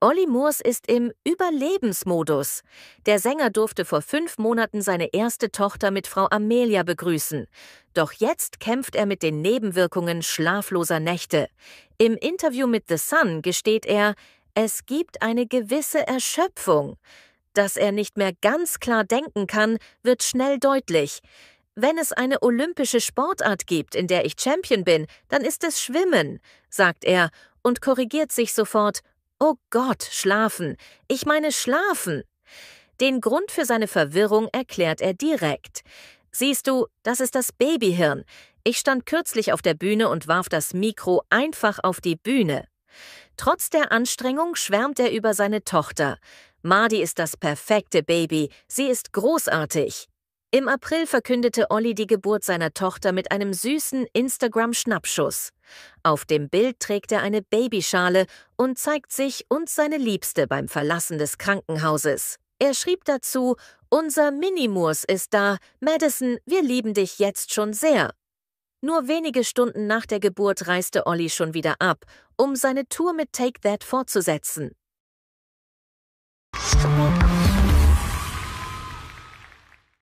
Olli Moors ist im Überlebensmodus. Der Sänger durfte vor fünf Monaten seine erste Tochter mit Frau Amelia begrüßen. Doch jetzt kämpft er mit den Nebenwirkungen schlafloser Nächte. Im Interview mit The Sun gesteht er, es gibt eine gewisse Erschöpfung. Dass er nicht mehr ganz klar denken kann, wird schnell deutlich. Wenn es eine olympische Sportart gibt, in der ich Champion bin, dann ist es Schwimmen, sagt er und korrigiert sich sofort, Oh Gott, schlafen. Ich meine schlafen. Den Grund für seine Verwirrung erklärt er direkt. Siehst du, das ist das Babyhirn. Ich stand kürzlich auf der Bühne und warf das Mikro einfach auf die Bühne. Trotz der Anstrengung schwärmt er über seine Tochter. Madi ist das perfekte Baby. Sie ist großartig. Im April verkündete Olli die Geburt seiner Tochter mit einem süßen Instagram-Schnappschuss. Auf dem Bild trägt er eine Babyschale und zeigt sich und seine Liebste beim Verlassen des Krankenhauses. Er schrieb dazu, unser Minimurs ist da, Madison, wir lieben dich jetzt schon sehr. Nur wenige Stunden nach der Geburt reiste Olli schon wieder ab, um seine Tour mit Take That fortzusetzen.